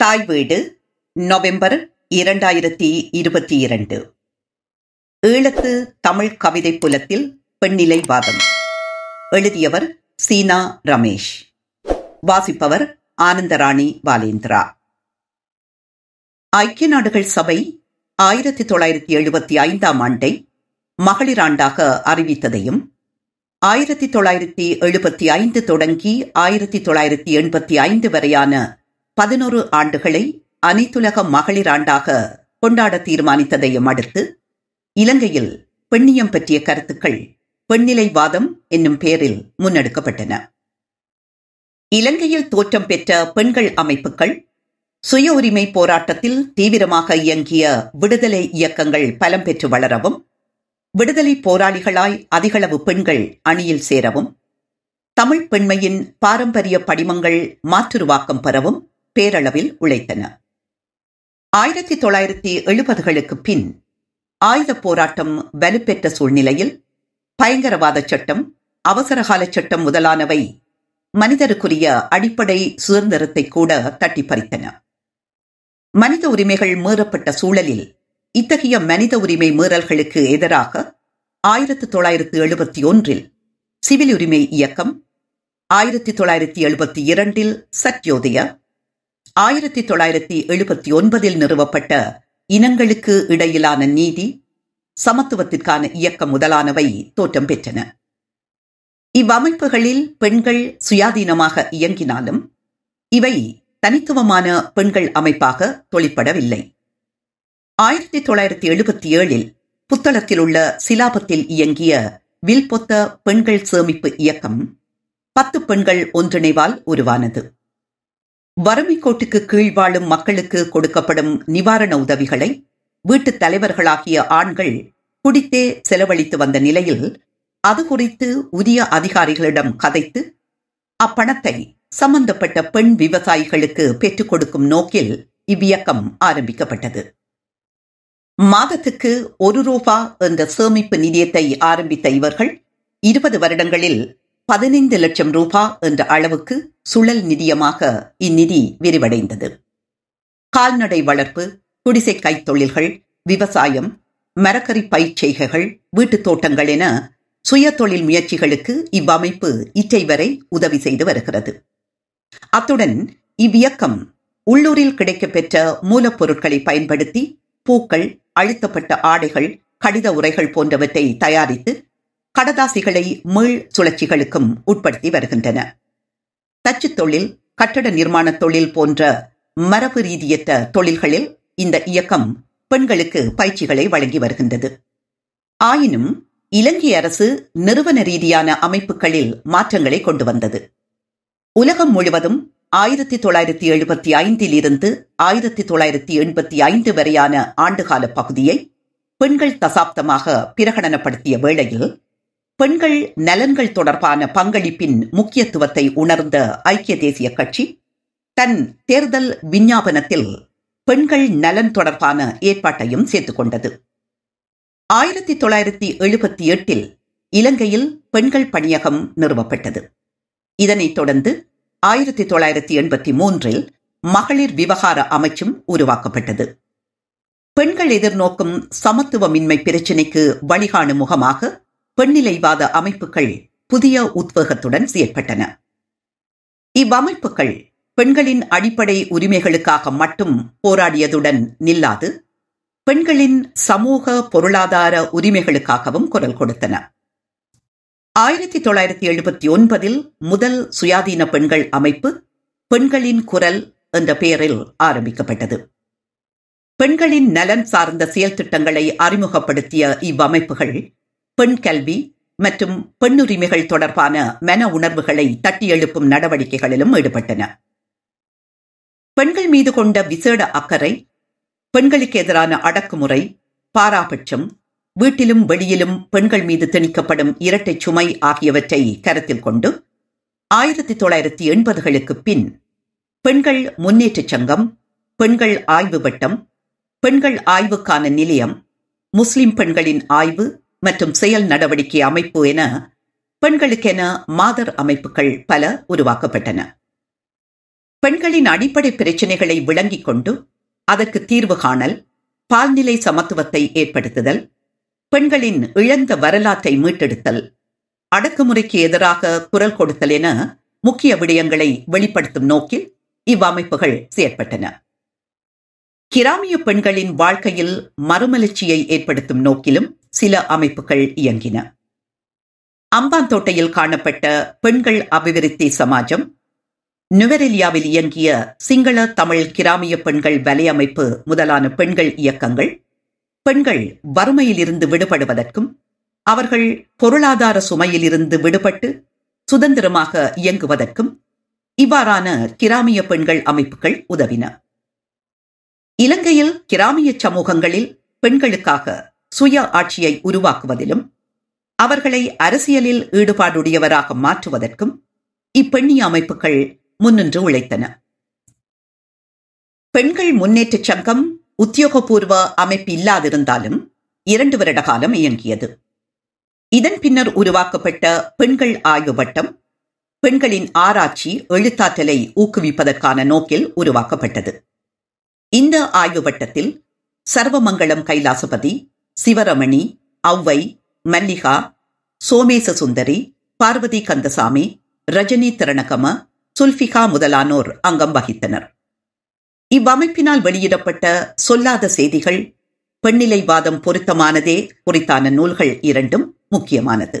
தாய் வீடு நவம்பர் இரண்டாயிரத்தி இருபத்தி இரண்டு ஈழத்து தமிழ் கவிதை புலத்தில் பெண்ணிலை வாதம் எழுதியவர் சீனா ரமேஷ் வாசிப்பவர் ஆனந்தராணி பாலேந்திரா ஐக்கிய நாடுகள் சபை ஆயிரத்தி தொள்ளாயிரத்தி எழுபத்தி ஐந்தாம் ஆண்டை மகளிராண்டாக அறிவித்ததையும் ஆயிரத்தி தொள்ளாயிரத்தி எழுபத்தி ஐந்து தொடங்கி ஆயிரத்தி தொள்ளாயிரத்தி எண்பத்தி ஐந்து வரையான பதினோரு ஆண்டுகளை அனைத்துலக மகளிர் ஆண்டாக கொண்டாட தீர்மானித்ததையும் அடுத்து இலங்கையில் பெண்ணியம் பற்றிய கருத்துக்கள் பெண்ணிலைவாதம் என்னும் பெயரில் முன்னெடுக்கப்பட்டன இலங்கையில் தோற்றம் பெற்ற பெண்கள் அமைப்புகள் சுய உரிமை போராட்டத்தில் தீவிரமாக இயங்கிய விடுதலை இயக்கங்கள் பலம் பெற்று வளரவும் விடுதலை போராளிகளாய் அதிகளவு பெண்கள் அணியில் சேரவும் தமிழ் பெண்மையின் பாரம்பரிய படிமங்கள் மாற்றுருவாக்கம் பெறவும் பேரளவில் உழைத்தன ஆயிரத்தி தொள்ளாயிரத்தி எழுபதுகளுக்கு பின் ஆயுத போராட்டம் வலுப்பெற்ற சூழ்நிலையில் பயங்கரவாத சட்டம் அவசரகால சட்டம் முதலானவை மனிதருக்குரிய அடிப்படை சுதந்திரத்தை கூட தட்டி பறித்தன மனித உரிமைகள் மீறப்பட்ட சூழலில் இத்தகைய மனித உரிமை மீறல்களுக்கு எதிராக ஆயிரத்தி தொள்ளாயிரத்தி எழுபத்தி ஒன்றில் சிவில் உரிமை இயக்கம் ஆயிரத்தி தொள்ளாயிரத்தி எழுபத்தி இரண்டில் சத்யோதய ஆயிரத்தி தொள்ளாயிரத்தி எழுபத்தி ஒன்பதில் நிறுவப்பட்ட இனங்களுக்கு இடையிலான நீதி சமத்துவத்திற்கான இயக்கம் முதலானவை தோற்றம் பெற்றன இவ்வமைப்புகளில் பெண்கள் சுயாதீனமாக இயங்கினாலும் இவை தனித்துவமான பெண்கள் அமைப்பாக தொழிற்படவில்லை ஆயிரத்தி தொள்ளாயிரத்தி எழுபத்தி ஏழில் புத்தளத்தில் உள்ள சிலாபத்தில் இயங்கிய வில்பொத்த பெண்கள் சேமிப்பு இயக்கம் பத்து பெண்கள் ஒன்றிணைவால் உருவானது வறுமைக்கோட்டுக்கு கீழ் வாழும் மக்களுக்கு கொடுக்கப்படும் நிவாரண உதவிகளை வீட்டு தலைவர்களாகிய ஆண்கள் குடித்தே செலவழித்து வந்த நிலையில் அது குறித்து உரிய அதிகாரிகளிடம் கதைத்து அப்பணத்தை சம்பந்தப்பட்ட பெண் விவசாயிகளுக்கு பெற்றுக் கொடுக்கும் நோக்கில் இவ்வியக்கம் ஆரம்பிக்கப்பட்டது மாதத்துக்கு ஒரு ரூபா என்ற சேமிப்பு நிதியத்தை ஆரம்பித்த இவர்கள் இருபது வருடங்களில் பதினைந்து லட்சம் ரூபா என்ற அளவுக்கு சுழல் நிதியமாக இந்நிதி விரிவடைந்தது கால்நடை வளர்ப்பு குடிசை கைத்தொழில்கள் விவசாயம் மரக்கறி செய்கைகள் வீட்டுத் தோட்டங்கள் என சுய தொழில் முயற்சிகளுக்கு இவ்வமைப்பு இச்சை வரை உதவி செய்து வருகிறது அத்துடன் இவ்வியக்கம் உள்ளூரில் கிடைக்கப்பெற்ற மூலப்பொருட்களை பயன்படுத்தி பூக்கள் அழுத்தப்பட்ட ஆடைகள் கடித உரைகள் போன்றவற்றை தயாரித்து கடதாசிகளை மீள் சுழற்சிகளுக்கும் உட்படுத்தி வருகின்றன தச்சு தொழில் கட்டட நிர்மாண தொழில் போன்ற மரபு ரீதியற்ற தொழில்களில் இந்த இயக்கம் பெண்களுக்கு பயிற்சிகளை வழங்கி வருகின்றது ஆயினும் இலங்கை அரசு நிறுவன ரீதியான அமைப்புகளில் மாற்றங்களை கொண்டு வந்தது உலகம் முழுவதும் ஆயிரத்தி தொள்ளாயிரத்தி எழுபத்தி ஐந்தில் இருந்து ஆயிரத்தி தொள்ளாயிரத்தி எண்பத்தி ஐந்து வரையான ஆண்டுகால பகுதியை பெண்கள் தசாப்தமாக பிரகடனப்படுத்திய வேளையில் பெண்கள் நலன்கள் தொடர்பான பங்களிப்பின் முக்கியத்துவத்தை உணர்ந்த ஐக்கிய தேசிய கட்சி தன் தேர்தல் விஞ்ஞாபனத்தில் பெண்கள் நலன் தொடர்பான ஏற்பாட்டையும் சேர்த்துக் கொண்டது ஆயிரத்தி தொள்ளாயிரத்தி எழுபத்தி எட்டில் இலங்கையில் பெண்கள் பணியகம் நிறுவப்பட்டது இதனைத் தொடர்ந்து ஆயிரத்தி தொள்ளாயிரத்தி எண்பத்தி மூன்றில் மகளிர் விவகார அமைச்சும் உருவாக்கப்பட்டது பெண்கள் எதிர்நோக்கும் சமத்துவமின்மை பிரச்சினைக்கு வழிகாணும் முகமாக பெண்ணிலைவாத அமைப்புகள் புதிய உத்வேகத்துடன் செயற்பட்டன இவ்வமைப்புகள் பெண்களின் அடிப்படை உரிமைகளுக்காக மட்டும் போராடியதுடன் நில்லாது பெண்களின் சமூக பொருளாதார உரிமைகளுக்காகவும் குரல் கொடுத்தன ஆயிரத்தி தொள்ளாயிரத்தி எழுபத்தி ஒன்பதில் முதல் சுயாதீன பெண்கள் அமைப்பு பெண்களின் குரல் என்ற பெயரில் ஆரம்பிக்கப்பட்டது பெண்களின் நலன் சார்ந்த செயல் திட்டங்களை அறிமுகப்படுத்திய இவ்வமைப்புகள் பெண் கல்வி மற்றும் பெண்ணுரிமைகள் தொடர்பான மன உணர்வுகளை தட்டி எழுப்பும் நடவடிக்கைகளிலும் ஈடுபட்டன பெண்கள் மீது கொண்ட விசேட அக்கறை பெண்களுக்கு எதிரான அடக்குமுறை பாராபட்சம் வீட்டிலும் வெளியிலும் பெண்கள் மீது திணிக்கப்படும் இரட்டை சுமை ஆகியவற்றை கருத்தில் கொண்டு ஆயிரத்தி தொள்ளாயிரத்தி எண்பதுகளுக்கு பின் பெண்கள் முன்னேற்ற சங்கம் பெண்கள் ஆய்வு வட்டம் பெண்கள் ஆய்வுக்கான நிலையம் முஸ்லிம் பெண்களின் ஆய்வு மற்றும் செயல் நடவடிக்கை அமைப்பு என பெண்களுக்கென மாதர் அமைப்புகள் பல உருவாக்கப்பட்டன பெண்களின் அடிப்படை பிரச்சினைகளை விளங்கிக் கொண்டு அதற்கு தீர்வு காணல் பால்நிலை சமத்துவத்தை ஏற்படுத்துதல் பெண்களின் இழந்த வரலாற்றை மீட்டெடுத்தல் அடக்குமுறைக்கு எதிராக குரல் கொடுத்தல் என முக்கிய விடயங்களை வெளிப்படுத்தும் நோக்கில் இவ்வமைப்புகள் செயற்பட்டன கிராமிய பெண்களின் வாழ்க்கையில் மறுமலர்ச்சியை ஏற்படுத்தும் நோக்கிலும் சில அமைப்புகள் இயங்கின அம்பாந்தோட்டையில் காணப்பட்ட பெண்கள் அபிவிருத்தி சமாஜம் நுவரெலியாவில் இயங்கிய சிங்கள தமிழ் கிராமிய பெண்கள் வலையமைப்பு முதலான பெண்கள் இயக்கங்கள் பெண்கள் வறுமையிலிருந்து விடுபடுவதற்கும் அவர்கள் பொருளாதார சுமையிலிருந்து விடுபட்டு சுதந்திரமாக இயங்குவதற்கும் இவ்வாறான கிராமிய பெண்கள் அமைப்புகள் உதவின இலங்கையில் கிராமிய சமூகங்களில் பெண்களுக்காக சுய ஆட்சியை உருவாக்குவதிலும் அவர்களை அரசியலில் ஈடுபாடுடையவராக மாற்றுவதற்கும் இப்பெண்ணி அமைப்புகள் முன்னின்று உழைத்தன பெண்கள் முன்னேற்ற சங்கம் உத்தியோகபூர்வ அமைப்பு இல்லாதிருந்தாலும் இரண்டு வருட காலம் இயங்கியது இதன் பின்னர் உருவாக்கப்பட்ட பெண்கள் ஆய்வு வட்டம் பெண்களின் ஆராய்ச்சி எழுத்தாற்றலை ஊக்குவிப்பதற்கான நோக்கில் உருவாக்கப்பட்டது இந்த ஆய்வு வட்டத்தில் சர்வமங்கலம் கைலாசபதி சிவரமணி அவ்வை மல்லிகா சோமேச சுந்தரி பார்வதி கந்தசாமி ரஜினி திரணகம சுல்பிகா முதலானோர் அங்கம் வகித்தனர் இவ்வமைப்பினால் வெளியிடப்பட்ட சொல்லாத செய்திகள் பெண்ணிலைவாதம் பொருத்தமானதே குறித்தான நூல்கள் இரண்டும் முக்கியமானது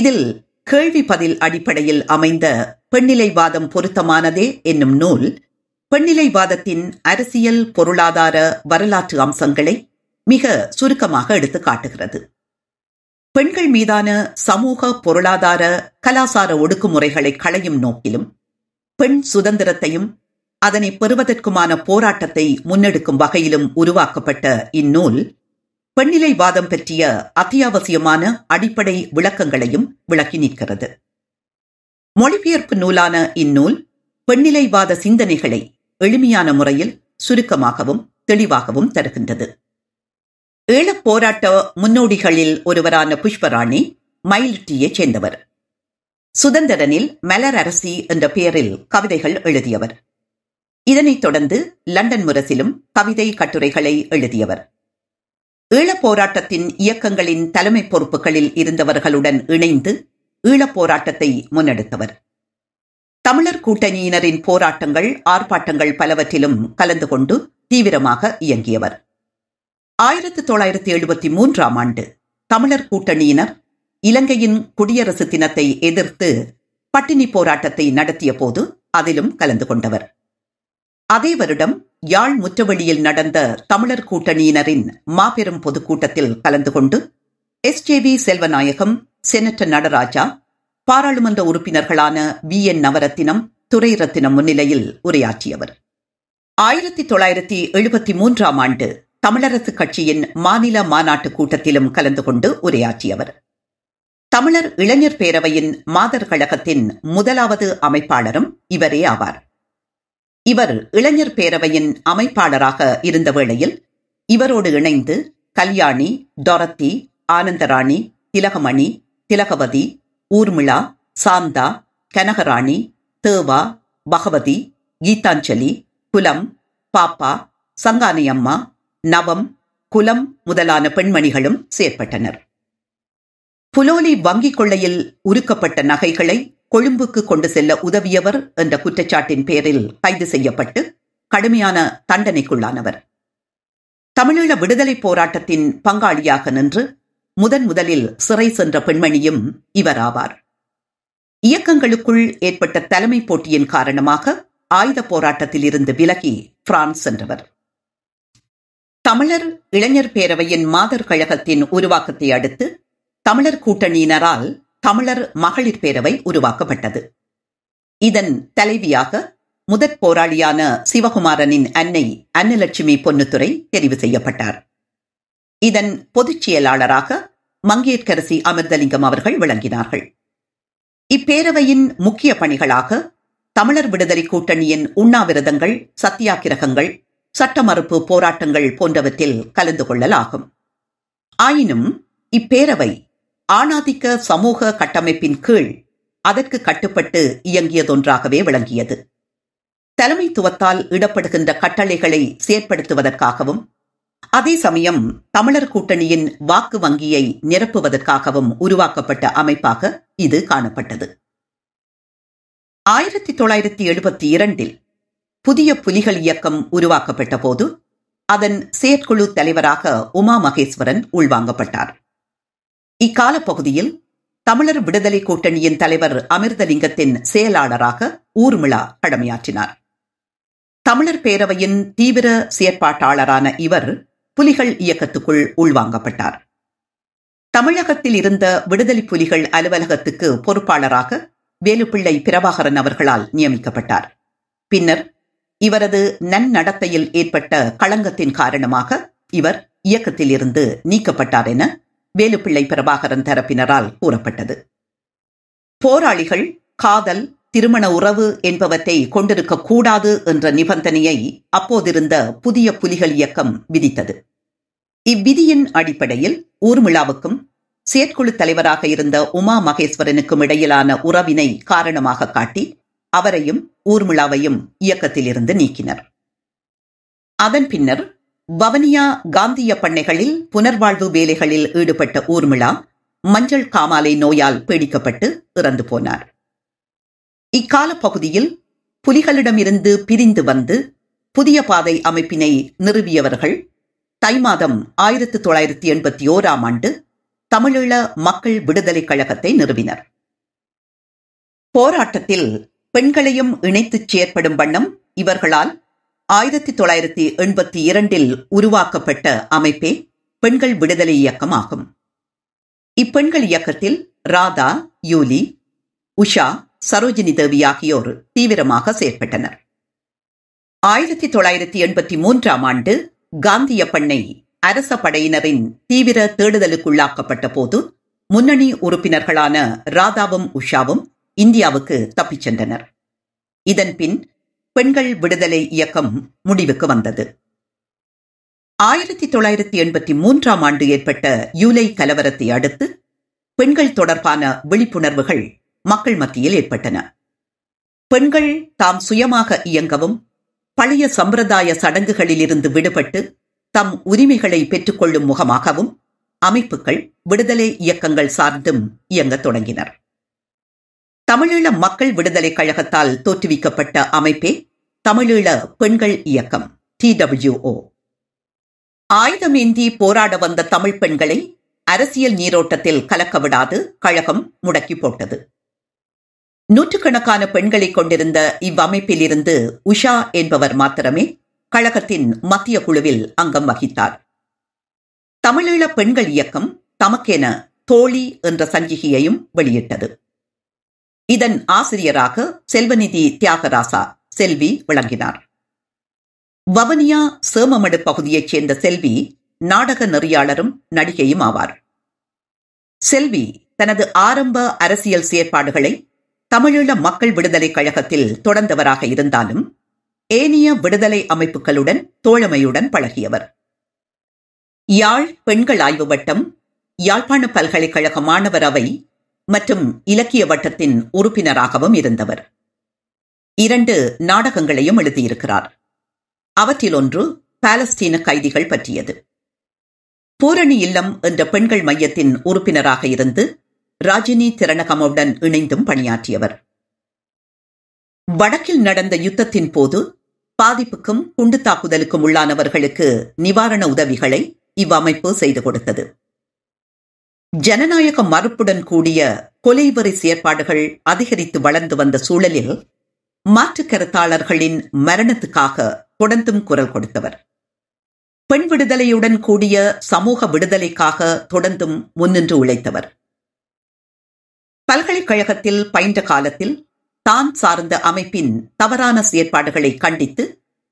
இதில் கேள்வி பதில் அடிப்படையில் அமைந்த பெண்ணிலைவாதம் பொருத்தமானதே என்னும் நூல் பெண்ணிலைவாதத்தின் அரசியல் பொருளாதார வரலாற்று அம்சங்களை மிக சுருக்கமாக எடுத்து காட்டுகிறது பெண்கள் மீதான சமூக பொருளாதார கலாசார ஒடுக்குமுறைகளை களையும் நோக்கிலும் பெண் சுதந்திரத்தையும் அதனை பெறுவதற்குமான போராட்டத்தை முன்னெடுக்கும் வகையிலும் உருவாக்கப்பட்ட இந்நூல் பெண்ணிலைவாதம் பற்றிய அத்தியாவசியமான அடிப்படை விளக்கங்களையும் விளக்கி நிற்கிறது மொழிபெயர்ப்பு நூலான இந்நூல் பெண்ணிலைவாத சிந்தனைகளை எளிமையான முறையில் சுருக்கமாகவும் தெளிவாகவும் தருகின்றது ஈழப் போராட்ட முன்னோடிகளில் ஒருவரான புஷ்பராணி மயிலிட்டியைச் சேர்ந்தவர் சுதந்திரனில் மலர் அரசி என்ற பெயரில் கவிதைகள் எழுதியவர் இதனைத் தொடர்ந்து லண்டன் முரசிலும் கவிதை கட்டுரைகளை எழுதியவர் ஈழப் போராட்டத்தின் இயக்கங்களின் தலைமை பொறுப்புகளில் இருந்தவர்களுடன் இணைந்து ஈழப் போராட்டத்தை முன்னெடுத்தவர் தமிழர் கூட்டணியினரின் போராட்டங்கள் ஆர்ப்பாட்டங்கள் பலவற்றிலும் கலந்து கொண்டு தீவிரமாக இயங்கியவர் ஆயிரத்தி தொள்ளாயிரத்தி எழுபத்தி மூன்றாம் ஆண்டு தமிழர் கூட்டணியினர் இலங்கையின் குடியரசு தினத்தை எதிர்த்து பட்டினி போராட்டத்தை நடத்திய போது அதிலும் கலந்து கொண்டவர் அதே வருடம் யாழ் முற்றவெளியில் நடந்த தமிழர் கூட்டணியினரின் மாபெரும் பொதுக்கூட்டத்தில் கலந்து கொண்டு S J V Selvanayakam senator Nataraja பாராளுமன்ற உறுப்பினர்களான வி என் நவரத்தினம் துரை ரத்தினம் முன்னிலையில் உரையாற்றியவர் ஆயிரத்தி தொள்ளாயிரத்தி எழுபத்தி மூன்றாம் ஆண்டு தமிழரசு கட்சியின் மாநில மாநாட்டு கூட்டத்திலும் கலந்து கொண்டு உரையாற்றியவர் தமிழர் இளைஞர் பேரவையின் மாதர் கழகத்தின் முதலாவது அமைப்பாளரும் இவரே ஆவார் இவர் இளைஞர் பேரவையின் அமைப்பாளராக இருந்த வேளையில் இவரோடு இணைந்து கல்யாணி தொரத்தி ஆனந்தராணி திலகமணி திலகவதி ஊர்மிளா சாந்தா கனகராணி தேவா பகவதி கீதாஞ்சலி குலம் பாப்பா சங்கானி அம்மா நவம் குலம் முதலான பெண்மணிகளும் செயற்பட்டனர் புலோலி வங்கிக் கொள்ளையில் உருக்கப்பட்ட நகைகளை கொழும்புக்கு கொண்டு செல்ல உதவியவர் என்ற குற்றச்சாட்டின் பேரில் கைது செய்யப்பட்டு கடுமையான தண்டனைக்குள்ளானவர் தமிழீழ விடுதலை போராட்டத்தின் பங்காளியாக நின்று முதன் முதலில் சிறை சென்ற பெண்மணியும் இவராவார் இயக்கங்களுக்குள் ஏற்பட்ட தலைமை போட்டியின் காரணமாக ஆயுத போராட்டத்தில் இருந்து விலகி பிரான்ஸ் சென்றவர் தமிழர் இளைஞர் பேரவையின் மாதர் கழகத்தின் உருவாக்கத்தை அடுத்து தமிழர் கூட்டணியினரால் தமிழர் மகளிர் பேரவை உருவாக்கப்பட்டது இதன் தலைவியாக முதற் போராளியான சிவகுமாரனின் அன்னை அன்னலட்சுமி பொன்னுத்துறை தெரிவு செய்யப்பட்டார் இதன் பொதுச் செயலாளராக மங்கேற்கரசி அமிர்தலிங்கம் அவர்கள் விளங்கினார்கள் இப்பேரவையின் முக்கிய பணிகளாக தமிழர் விடுதலை கூட்டணியின் உண்ணாவிரதங்கள் சத்தியாகிரகங்கள் சட்ட மறுப்பு போராட்டங்கள் போன்றவற்றில் கலந்து கொள்ளலாகும் ஆயினும் இப்பேரவை ஆணாதிக்க சமூக கட்டமைப்பின் கீழ் அதற்கு கட்டுப்பட்டு இயங்கியதொன்றாகவே விளங்கியது தலைமைத்துவத்தால் இடப்படுகின்ற கட்டளைகளை செயற்படுத்துவதற்காகவும் அதே சமயம் தமிழர் கூட்டணியின் வாக்கு வங்கியை நிரப்புவதற்காகவும் உருவாக்கப்பட்ட அமைப்பாக இது காணப்பட்டது ஆயிரத்தி தொள்ளாயிரத்தி எழுபத்தி இரண்டில் புதிய புலிகள் இயக்கம் உருவாக்கப்பட்ட போது அதன் செயற்குழு தலைவராக உமா மகேஸ்வரன் உள்வாங்கப்பட்டார் இக்கால பகுதியில் தமிழர் விடுதலை கூட்டணியின் தலைவர் அமிர்தலிங்கத்தின் செயலாளராக ஊர்மிளா கடமையாற்றினார் தமிழர் பேரவையின் தீவிர செயற்பாட்டாளரான இவர் புலிகள் இயக்கத்துக்குள் உள்வாங்கப்பட்டார் தமிழகத்தில் இருந்த விடுதலை புலிகள் அலுவலகத்துக்கு பொறுப்பாளராக வேலுப்பிள்ளை பிரபாகரன் அவர்களால் நியமிக்கப்பட்டார் பின்னர் இவரது நன்னடத்தையில் ஏற்பட்ட களங்கத்தின் காரணமாக இவர் இயக்கத்தில் இருந்து நீக்கப்பட்டார் என வேலுப்பிள்ளை பிரபாகரன் தரப்பினரால் கூறப்பட்டது போராளிகள் காதல் திருமண உறவு என்பவற்றை கொண்டிருக்க கூடாது என்ற நிபந்தனையை அப்போதிருந்த புதிய புலிகள் இயக்கம் விதித்தது இவ்விதியின் அடிப்படையில் ஊர்மிழாவுக்கும் செயற்குழு தலைவராக இருந்த உமா மகேஸ்வரனுக்கும் இடையிலான உறவினை காரணமாக காட்டி அவரையும் ஊர்மிளாவையும் இருந்து நீக்கினர் அதன் பின்னர் வவனியா காந்திய பண்ணைகளில் புனர்வாழ்வு வேலைகளில் ஈடுபட்ட ஊர்மிளா மஞ்சள் காமாலை நோயால் பீடிக்கப்பட்டு இறந்து போனார் இக்கால பகுதியில் புலிகளிடமிருந்து பிரிந்து வந்து புதிய பாதை அமைப்பினை நிறுவியவர்கள் தை மாதம் ஆயிரத்தி தொள்ளாயிரத்தி எண்பத்தி ஓராம் ஆண்டு தமிழீழ மக்கள் விடுதலை கழகத்தை நிறுவினர் போராட்டத்தில் பெண்களையும் இணைத்துச் செயற்படும் வண்ணம் இவர்களால் ஆயிரத்தி தொள்ளாயிரத்தி எண்பத்தி இரண்டில் உருவாக்கப்பட்ட அமைப்பே பெண்கள் விடுதலை இயக்கம் ஆகும் இப்பெண்கள் இயக்கத்தில் ராதா யூலி உஷா சரோஜினி தேவி ஆகியோர் தீவிரமாக செயற்பட்டனர் ஆயிரத்தி தொள்ளாயிரத்தி எண்பத்தி மூன்றாம் ஆண்டு காந்திய பண்ணை அரச படையினரின் தீவிர தேடுதலுக்குள்ளாக்கப்பட்ட போது முன்னணி உறுப்பினர்களான ராதாவும் உஷாவும் இந்தியாவுக்கு தப்பிச் சென்றனர் இதன் பின் பெண்கள் விடுதலை இயக்கம் முடிவுக்கு வந்தது ஆயிரத்தி தொள்ளாயிரத்தி எண்பத்தி மூன்றாம் ஆண்டு ஏற்பட்ட யூலை கலவரத்தை அடுத்து பெண்கள் தொடர்பான விழிப்புணர்வுகள் மக்கள் மத்தியில் ஏற்பட்டன பெண்கள் தாம் சுயமாக இயங்கவும் பழைய சம்பிரதாய சடங்குகளிலிருந்து விடுபட்டு தம் உரிமைகளை பெற்றுக்கொள்ளும் முகமாகவும் அமைப்புகள் விடுதலை இயக்கங்கள் சார்ந்தும் இயங்கத் தொடங்கினர் தமிழீழ மக்கள் விடுதலை கழகத்தால் தோற்றுவிக்கப்பட்ட அமைப்பே தமிழீழ பெண்கள் இயக்கம் டபிள்யூஓ ஆயுதமேந்தி போராட வந்த தமிழ் பெண்களை அரசியல் நீரோட்டத்தில் கலக்க விடாது கழகம் முடக்கி போட்டது நூற்றுக்கணக்கான பெண்களை கொண்டிருந்த இவ்வமைப்பில் இருந்து உஷா என்பவர் மாத்திரமே கழகத்தின் மத்திய குழுவில் அங்கம் வகித்தார் தமிழீழ பெண்கள் இயக்கம் தமக்கென தோழி என்ற சஞ்சிகையையும் வெளியிட்டது இதன் ஆசிரியராக செல்வநிதி தியாகராசா செல்வி விளங்கினார் வவனியா சேமமடு பகுதியைச் சேர்ந்த செல்வி நாடக நெறியாளரும் நடிகையும் ஆவார் செல்வி தனது ஆரம்ப அரசியல் செயற்பாடுகளை தமிழீழ மக்கள் விடுதலை கழகத்தில் தொடர்ந்தவராக இருந்தாலும் ஏனிய விடுதலை அமைப்புகளுடன் தோழமையுடன் பழகியவர் யாழ் பெண்கள் ஆய்வு வட்டம் யாழ்ப்பாண பல்கலைக்கழக மாணவர் அவை மற்றும் இலக்கிய வட்டத்தின் உறுப்பினராகவும் இருந்தவர் இரண்டு நாடகங்களையும் எழுதியிருக்கிறார் அவற்றில் ஒன்று பாலஸ்தீன கைதிகள் பற்றியது பூரணி இல்லம் என்ற பெண்கள் மையத்தின் உறுப்பினராக இருந்து ராஜினி திரணகமுடன் இணைந்தும் பணியாற்றியவர் வடக்கில் நடந்த யுத்தத்தின் போது பாதிப்புக்கும் குண்டு தாக்குதலுக்கும் உள்ளானவர்களுக்கு நிவாரண உதவிகளை இவ்வமைப்பு செய்து கொடுத்தது ஜனநாயக மறுப்புடன் கூடிய கொலைவரி செயற்பாடுகள் அதிகரித்து வளர்ந்து வந்த சூழலில் மாற்றுக் கருத்தாளர்களின் மரணத்துக்காக தொடர்ந்தும் குரல் கொடுத்தவர் பெண் விடுதலையுடன் கூடிய சமூக விடுதலைக்காக தொடர்ந்தும் முன்னின்று உழைத்தவர் பல்கலைக்கழகத்தில் பயின்ற காலத்தில் தான் சார்ந்த அமைப்பின் தவறான செயற்பாடுகளை கண்டித்து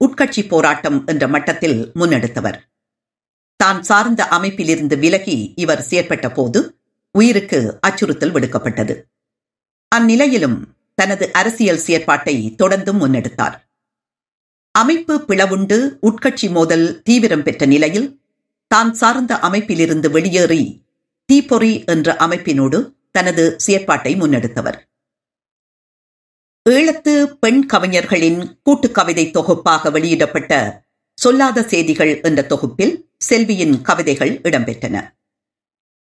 உட்கட்சி போராட்டம் என்ற மட்டத்தில் முன்னெடுத்தவர் தான் சார்ந்த அமைப்பிலிருந்து விலகி இவர் செயற்பட்ட போது உயிருக்கு அச்சுறுத்தல் விடுக்கப்பட்டது அந்நிலையிலும் தனது அரசியல் செயற்பாட்டை தொடர்ந்தும் முன்னெடுத்தார் அமைப்பு பிளவுண்டு உட்கட்சி மோதல் தீவிரம் பெற்ற நிலையில் தான் சார்ந்த அமைப்பிலிருந்து வெளியேறி தீப்பொறி என்ற அமைப்பினோடு தனது செயற்பாட்டை முன்னெடுத்தவர் ஈழத்து பெண் கவிஞர்களின் கூட்டு கவிதை தொகுப்பாக வெளியிடப்பட்ட சொல்லாத செய்திகள் என்ற தொகுப்பில் செல்வியின் கவிதைகள் இடம்பெற்றன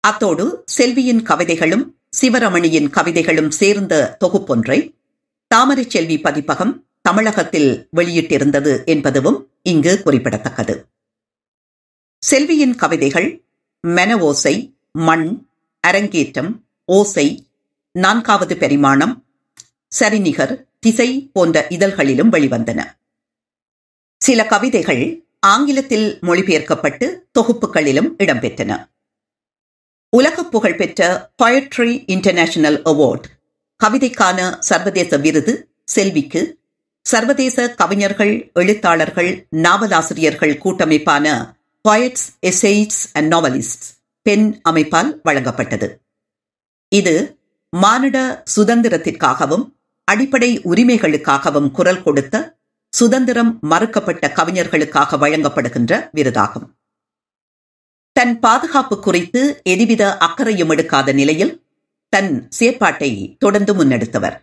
அத்தோடு செல்வியின் கவிதைகளும் சிவரமணியின் கவிதைகளும் சேர்ந்த தொகுப்பொன்றை தாமரை செல்வி பதிப்பகம் தமிழகத்தில் வெளியிட்டிருந்தது என்பதுவும் இங்கு குறிப்பிடத்தக்கது செல்வியின் கவிதைகள் மென ஓசை மண் அரங்கேற்றம் ஓசை நான்காவது பெரிமாணம் சரிநிகர் திசை போன்ற இதழ்களிலும் வெளிவந்தன சில கவிதைகள் ஆங்கிலத்தில் மொழிபெயர்க்கப்பட்டு தொகுப்புகளிலும் இடம்பெற்றன உலக புகழ்பெற்ற பொயட்ரி இன்டர்நேஷனல் அவார்டு கவிதைக்கான சர்வதேச விருது செல்விக்கு சர்வதேச கவிஞர்கள் எழுத்தாளர்கள் நாவலாசிரியர்கள் கூட்டமைப்பான பாயட்ஸ் எசைட்ஸ் அண்ட் நாவலிஸ்ட் பெண் அமைப்பால் வழங்கப்பட்டது இது மானிட சுதந்திரத்திற்காகவும் அடிப்படை உரிமைகளுக்காகவும் குரல் கொடுத்த சுதந்திரம் மறுக்கப்பட்ட கவிஞர்களுக்காக வழங்கப்படுகின்ற விருதாகும் தன் பாதுகாப்பு குறித்து எதிவித அக்கறையும் எடுக்காத நிலையில் தன் செயற்பாட்டை தொடர்ந்து முன்னெடுத்தவர்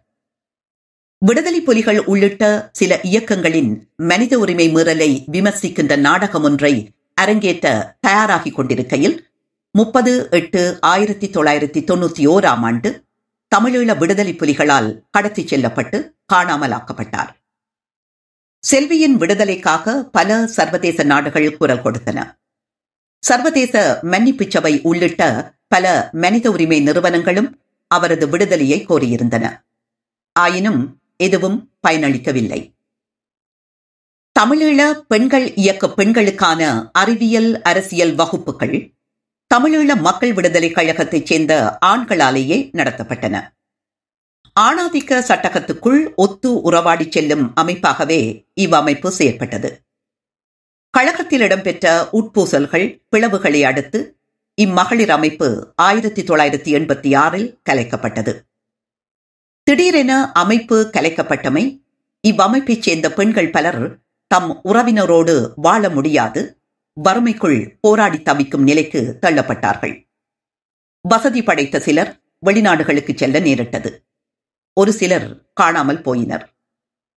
விடுதலை புலிகள் உள்ளிட்ட சில இயக்கங்களின் மனித உரிமை மீறலை விமர்சிக்கின்ற நாடகம் ஒன்றை அரங்கேற்ற தயாராகிக் கொண்டிருக்கையில் முப்பது எட்டு ஆயிரத்தி தொள்ளாயிரத்தி தொண்ணூத்தி ஓராம் ஆண்டு தமிழீழ விடுதலை புலிகளால் கடத்தி செல்லப்பட்டு காணாமலாக்கப்பட்டார் செல்வியின் விடுதலைக்காக பல சர்வதேச நாடுகள் குரல் கொடுத்தன சர்வதேச மன்னிப்பு சபை உள்ளிட்ட பல மனித உரிமை நிறுவனங்களும் அவரது விடுதலையை கோரியிருந்தன ஆயினும் எதுவும் பயனளிக்கவில்லை தமிழீழ பெண்கள் இயக்க பெண்களுக்கான அறிவியல் அரசியல் வகுப்புகள் தமிழீழ மக்கள் விடுதலை கழகத்தைச் சேர்ந்த ஆண்களாலேயே நடத்தப்பட்டன ஆணாதிக்க சட்டகத்துக்குள் ஒத்து உறவாடி செல்லும் அமைப்பாகவே இவ்வமைப்பு செயற்பட்டது கழகத்தில் இடம்பெற்ற உட்பூசல்கள் பிளவுகளை அடுத்து இம்மகளிர் அமைப்பு ஆயிரத்தி தொள்ளாயிரத்தி எண்பத்தி ஆறில் கலைக்கப்பட்டது திடீரென அமைப்பு கலைக்கப்பட்டமை இவ்வமைப்பைச் சேர்ந்த பெண்கள் பலர் தம் உறவினரோடு வாழ முடியாது வறுமைக்குள் போராடி தவிக்கும் நிலைக்கு தள்ளப்பட்டார்கள் வசதி படைத்த சிலர் வெளிநாடுகளுக்கு செல்ல நேரிட்டது ஒரு சிலர் காணாமல் போயினர்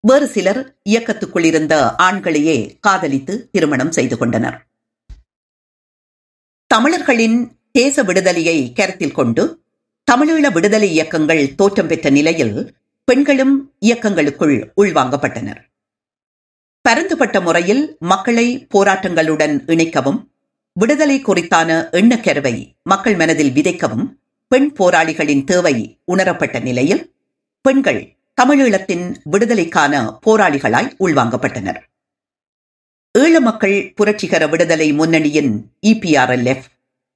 வேறு சிலர் இயக்கத்துக்குள் இருந்த ஆண்களையே காதலித்து திருமணம் செய்து கொண்டனர் தமிழர்களின் தேச விடுதலையை கருத்தில் கொண்டு தமிழீழ விடுதலை இயக்கங்கள் தோற்றம் பெற்ற நிலையில் பெண்களும் இயக்கங்களுக்குள் உள்வாங்கப்பட்டனர் பரந்துபட்ட முறையில் மக்களை போராட்டங்களுடன் இணைக்கவும் விடுதலை குறித்தான எண்ணக்கருவை மக்கள் மனதில் விதைக்கவும் பெண் போராளிகளின் தேவை உணரப்பட்ட நிலையில் பெண்கள் தமிழீழத்தின் விடுதலைக்கான போராளிகளாய் உள்வாங்கப்பட்டனர் ஈழ மக்கள் புரட்சிகர விடுதலை முன்னணியின் இபிஆர்எல்எஃப் e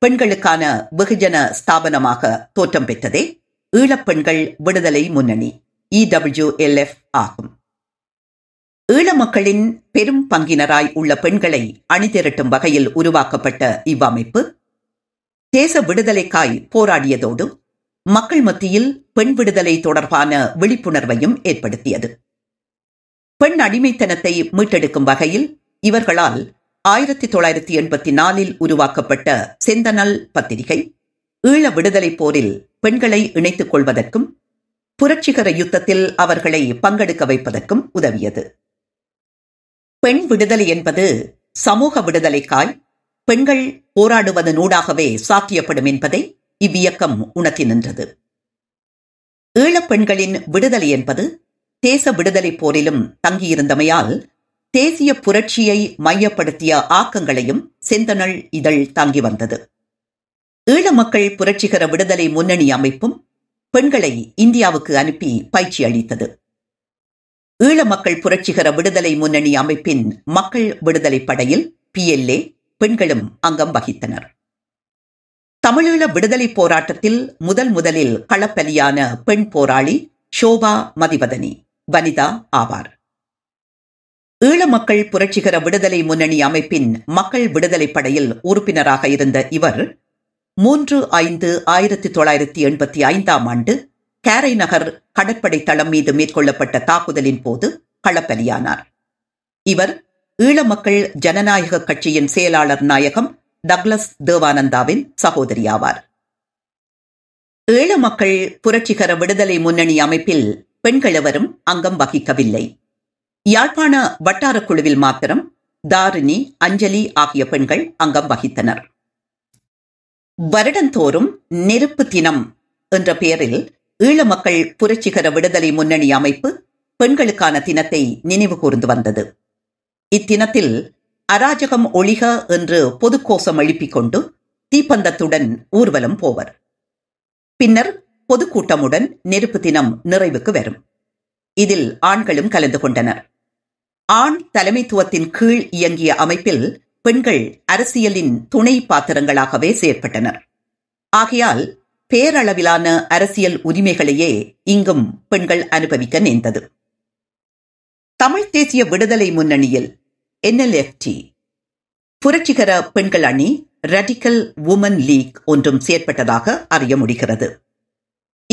பெண்களுக்கான வெகுஜன ஸ்தாபனமாக தோற்றம் பெற்றதே ஈழப்பெண்கள் விடுதலை முன்னணி இடபிள்யூஎல்எஃப் e ஆகும் ஈழ மக்களின் பெரும் பங்கினராய் உள்ள பெண்களை அணிதிரட்டும் வகையில் உருவாக்கப்பட்ட இவ்வமைப்பு தேச விடுதலைக்காய் போராடியதோடு மக்கள் மத்தியில் பெண் விடுதலை தொடர்பான விழிப்புணர்வையும் ஏற்படுத்தியது பெண் அடிமைத்தனத்தை மீட்டெடுக்கும் வகையில் இவர்களால் ஆயிரத்தி தொள்ளாயிரத்தி எண்பத்தி நாலில் உருவாக்கப்பட்ட செந்தனல் பத்திரிகை ஈழ விடுதலை போரில் பெண்களை இணைத்துக் கொள்வதற்கும் புரட்சிகர யுத்தத்தில் அவர்களை பங்கெடுக்க வைப்பதற்கும் உதவியது பெண் விடுதலை என்பது சமூக விடுதலைக்காய் பெண்கள் போராடுவதனூடாகவே சாத்தியப்படும் என்பதை இவ்வியக்கம் உணர்த்தி நின்றது ஈழப்பெண்களின் விடுதலை என்பது தேச விடுதலை போரிலும் தங்கியிருந்தமையால் தேசிய புரட்சியை மையப்படுத்திய ஆக்கங்களையும் செந்தனல் இதழ் தாங்கி வந்தது ஈழ மக்கள் புரட்சிகர விடுதலை முன்னணி அமைப்பும் பெண்களை இந்தியாவுக்கு அனுப்பி பயிற்சி அளித்தது ஈழ மக்கள் புரட்சிகர விடுதலை முன்னணி அமைப்பின் மக்கள் விடுதலை படையில் பிஎல்ஏ பெண்களும் அங்கம் வகித்தனர் தமிழீழ விடுதலை போராட்டத்தில் முதல் முதலில் களப்பலியான பெண் போராளி ஷோபா மதிவதனி வனிதா ஆவார் ஈழ மக்கள் புரட்சிகர விடுதலை முன்னணி அமைப்பின் மக்கள் விடுதலை படையில் உறுப்பினராக இருந்த இவர் மூன்று ஐந்து ஆயிரத்தி தொள்ளாயிரத்தி எண்பத்தி ஐந்தாம் ஆண்டு கேரை நகர் கடற்படை தளம் மீது மேற்கொள்ளப்பட்ட தாக்குதலின் போது களப்பலியானார் இவர் ஈழ மக்கள் ஜனநாயக கட்சியின் செயலாளர் நாயகம் டக்ளஸ் தேவானந்தாவின் சகோதரியாவார் ஈழ மக்கள் புரட்சிகர விடுதலை முன்னணி அமைப்பில் பெண்கள் எவரும் அங்கம் வகிக்கவில்லை யாழ்ப்பாண வட்டார குழுவில் மாத்திரம் தாரிணி அஞ்சலி ஆகிய பெண்கள் அங்கம் வகித்தனர் வருடந்தோறும் நெருப்பு தினம் என்ற பெயரில் ஈழ மக்கள் புரட்சிகர விடுதலை முன்னணி அமைப்பு பெண்களுக்கான தினத்தை நினைவு கூர்ந்து வந்தது இத்தினத்தில் அராஜகம் ஒளிக என்று கோஷம் எழுப்பிக் கொண்டு தீப்பந்தத்துடன் ஊர்வலம் போவர் பின்னர் பொதுக்கூட்டமுடன் நெருப்பு தினம் நிறைவுக்கு வரும் இதில் ஆண்களும் கலந்து கொண்டனர் ஆண் தலைமைத்துவத்தின் கீழ் இயங்கிய அமைப்பில் பெண்கள் அரசியலின் துணை பாத்திரங்களாகவே செயற்பட்டனர் ஆகையால் பேரளவிலான அரசியல் உரிமைகளையே இங்கும் பெண்கள் அனுபவிக்க நேர்ந்தது தமிழ் தேசிய விடுதலை முன்னணியில் என்எல்எஃப்டி புரட்சிகர பெண்கள் அணி ரெடிக்கல் உமன் லீக் ஒன்றும் செயற்பட்டதாக அறிய முடிகிறது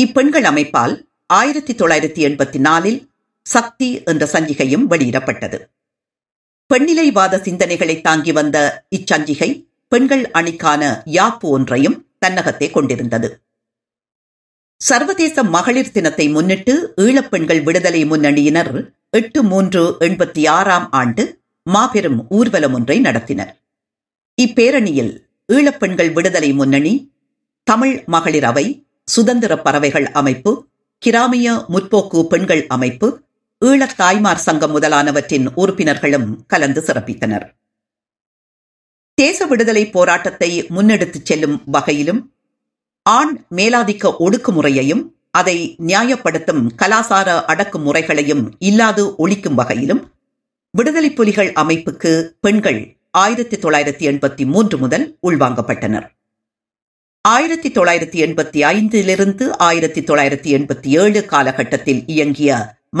இப்பெண்கள் அமைப்பால் ஆயிரத்தி தொள்ளாயிரத்தி எண்பத்தி நாலில் சக்தி என்ற சஞ்சிகையும் வெளியிடப்பட்டது பெண்ணிலைவாத சிந்தனைகளை தாங்கி வந்த இச்சஞ்சிகை பெண்கள் அணிக்கான யாப்பு ஒன்றையும் தன்னகத்தை கொண்டிருந்தது சர்வதேச மகளிர் தினத்தை முன்னிட்டு ஈழப்பெண்கள் விடுதலை முன்னணியினர் எட்டு மூன்று எண்பத்தி ஆறாம் ஆண்டு மாபெரும் ஊர்வலம் ஒன்றை நடத்தினர் இப்பேரணியில் ஈழப்பெண்கள் விடுதலை முன்னணி தமிழ் மகளிர் அவை சுதந்திர பறவைகள் அமைப்பு கிராமிய முற்போக்கு பெண்கள் அமைப்பு ஈழத் தாய்மார் சங்கம் முதலானவற்றின் உறுப்பினர்களும் கலந்து சிறப்பித்தனர் தேச விடுதலை போராட்டத்தை முன்னெடுத்துச் செல்லும் வகையிலும் ஆண் மேலாதிக்க ஒடுக்குமுறையையும் அதை நியாயப்படுத்தும் கலாசார அடக்குமுறைகளையும் இல்லாது ஒழிக்கும் வகையிலும் விடுதலை புலிகள் அமைப்புக்கு பெண்கள் ஆயிரத்தி தொள்ளாயிரத்தி எண்பத்தி மூன்று முதல் உள்வாங்கப்பட்டனர் ஆயிரத்தி தொள்ளாயிரத்தி எண்பத்தி ஐந்திலிருந்து ஆயிரத்தி தொள்ளாயிரத்தி எண்பத்தி ஏழு காலகட்டத்தில் இயங்கிய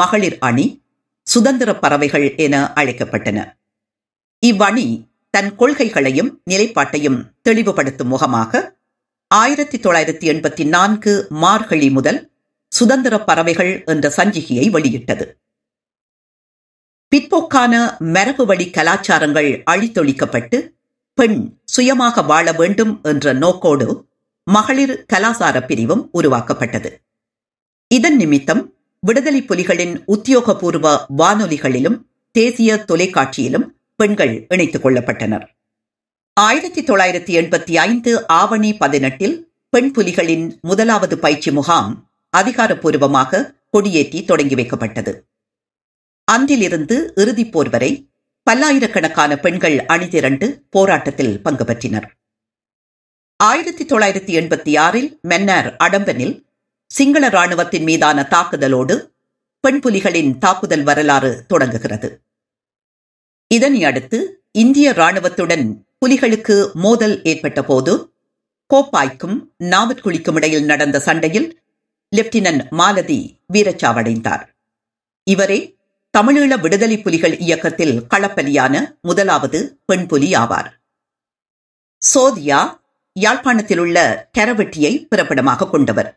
மகளிர் அணி சுதந்திர பறவைகள் என அழைக்கப்பட்டன இவ்வணி தன் கொள்கைகளையும் நிலைப்பாட்டையும் தெளிவுபடுத்தும் முகமாக ஆயிரத்தி தொள்ளாயிரத்தி எண்பத்தி நான்கு மார்கழி முதல் சுதந்திர பறவைகள் என்ற சஞ்சிகையை வெளியிட்டது பிற்போக்கான மரபு வழி கலாச்சாரங்கள் அழித்தொழிக்கப்பட்டு பெண் சுயமாக வாழ வேண்டும் என்ற நோக்கோடு மகளிர் கலாசார பிரிவும் உருவாக்கப்பட்டது இதன் நிமித்தம் விடுதலை புலிகளின் உத்தியோகபூர்வ வானொலிகளிலும் தேசிய தொலைக்காட்சியிலும் பெண்கள் இணைத்துக் கொள்ளப்பட்டனர் ஆயிரத்தி தொள்ளாயிரத்தி எண்பத்தி ஐந்து ஆவணி பதினெட்டில் பெண் புலிகளின் முதலாவது பயிற்சி முகாம் அதிகாரப்பூர்வமாக கொடியேற்றி தொடங்கி வைக்கப்பட்டது அன்றிலிருந்து இறுதிப் போர் வரை பல்லாயிரக்கணக்கான பெண்கள் அணிதிரண்டு போராட்டத்தில் பங்கு பெற்றினர் ஆயிரத்தி தொள்ளாயிரத்தி எண்பத்தி ஆறில் மென்னார் அடம்பனில் சிங்கள ராணுவத்தின் மீதான தாக்குதலோடு பெண் புலிகளின் தாக்குதல் வரலாறு தொடங்குகிறது இதனை அடுத்து இந்திய ராணுவத்துடன் புலிகளுக்கு மோதல் ஏற்பட்ட போது கோப்பாய்க்கும் நாவற்குழிக்கும் இடையில் நடந்த சண்டையில் லெப்டினன்ட் மாலதி வீரச்சாவடைந்தார் இவரே தமிழீழ விடுதலை புலிகள் இயக்கத்தில் களப்பலியான முதலாவது பெண் புலி ஆவார் சோதியா யாழ்ப்பாணத்தில் உள்ள கரவெட்டியை பிறப்பிடமாக கொண்டவர்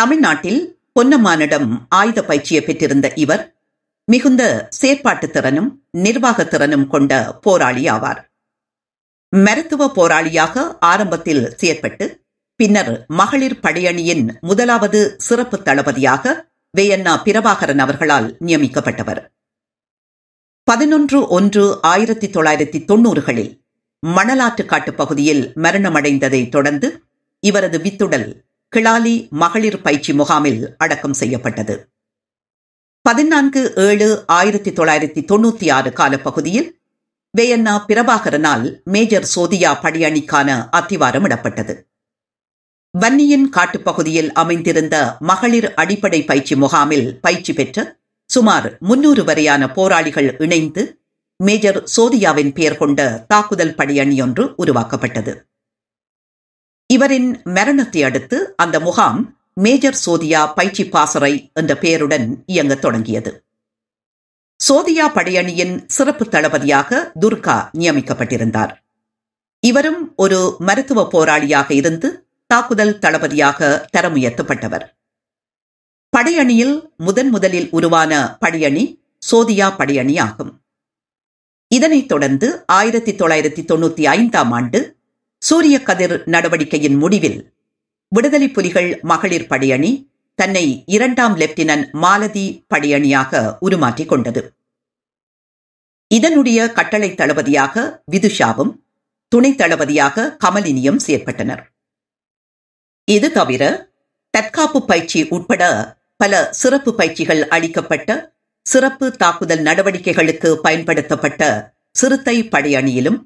தமிழ்நாட்டில் பொன்னம்மானிடம் ஆயுத பயிற்சியை பெற்றிருந்த இவர் மிகுந்த செயற்பாட்டு திறனும் நிர்வாக திறனும் கொண்ட போராளி ஆவார் மருத்துவ போராளியாக ஆரம்பத்தில் செயற்பட்டு பின்னர் மகளிர் படையணியின் முதலாவது சிறப்பு தளபதியாக வேயண்ணா பிரபாகரன் அவர்களால் நியமிக்கப்பட்டவர் பதினொன்று ஒன்று ஆயிரத்தி தொள்ளாயிரத்தி தொன்னூறுகளில் மணலாற்றுக்காட்டு பகுதியில் மரணமடைந்ததை தொடர்ந்து இவரது வித்துடல் கிளாலி மகளிர் பயிற்சி முகாமில் அடக்கம் செய்யப்பட்டது பதினான்கு ஏழு ஆயிரத்தி தொள்ளாயிரத்தி தொண்ணூத்தி ஆறு காலப்பகுதியில் வேயண்ணா பிரபாகரனால் மேஜர் சோதியா பணியணிக்கான இடப்பட்டது வன்னியின் காட்டுப்பகுதியில் அமைந்திருந்த மகளிர் அடிப்படை பயிற்சி முகாமில் பயிற்சி பெற்ற சுமார் முன்னூறு வரையான போராளிகள் இணைந்து மேஜர் சோதியாவின் பெயர் கொண்ட தாக்குதல் படையணியொன்று உருவாக்கப்பட்டது இவரின் மரணத்தை அடுத்து அந்த முகாம் மேஜர் சோதியா பயிற்சி பாசறை என்ற பெயருடன் இயங்க தொடங்கியது சோதியா படையணியின் சிறப்பு தளபதியாக துர்கா நியமிக்கப்பட்டிருந்தார் இவரும் ஒரு மருத்துவ போராளியாக இருந்து தாக்குதல் தளபதியாக தரமுயர்த்தப்பட்டவர் படையணியில் முதன் முதலில் உருவான படையணி சோதியா படையணி ஆகும் இதனைத் தொடர்ந்து ஆயிரத்தி தொள்ளாயிரத்தி தொண்ணூத்தி ஐந்தாம் ஆண்டு சூரிய கதிர் நடவடிக்கையின் முடிவில் விடுதலை புலிகள் மகளிர் படையணி தன்னை இரண்டாம் லெப்டினன்ட் மாலதி படையணியாக உருமாற்றிக் கொண்டது இதனுடைய கட்டளை தளபதியாக விதுஷாவும் துணை தளபதியாக கமலினியும் செயற்பட்டனர் இது தவிர தற்காப்பு பயிற்சி உட்பட பல சிறப்பு பயிற்சிகள் அளிக்கப்பட்ட சிறப்பு தாக்குதல் நடவடிக்கைகளுக்கு பயன்படுத்தப்பட்ட சிறுத்தை படையணியிலும்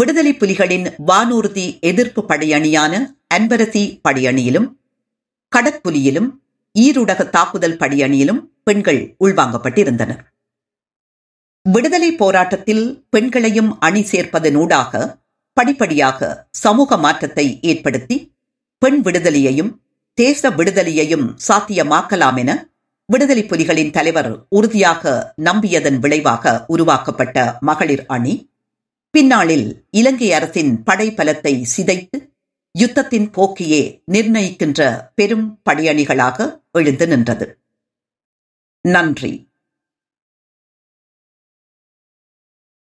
விடுதலை புலிகளின் வானூர்தி எதிர்ப்பு படையணியான அன்பரசி படையணியிலும் கடற்புலியிலும் ஈருடக தாக்குதல் படையணியிலும் பெண்கள் உள்வாங்கப்பட்டிருந்தனர் விடுதலை போராட்டத்தில் பெண்களையும் அணி சேர்ப்பதனூடாக படிப்படியாக சமூக மாற்றத்தை ஏற்படுத்தி பெண் விடுதலையையும் தேச விடுதலையையும் சாத்தியமாக்கலாம் என விடுதலை புலிகளின் தலைவர் உறுதியாக நம்பியதன் விளைவாக உருவாக்கப்பட்ட மகளிர் அணி பின்னாளில் இலங்கை அரசின் படை பலத்தை சிதைத்து யுத்தத்தின் போக்கையே நிர்ணயிக்கின்ற பெரும் படையணிகளாக எழுந்து நின்றது நன்றி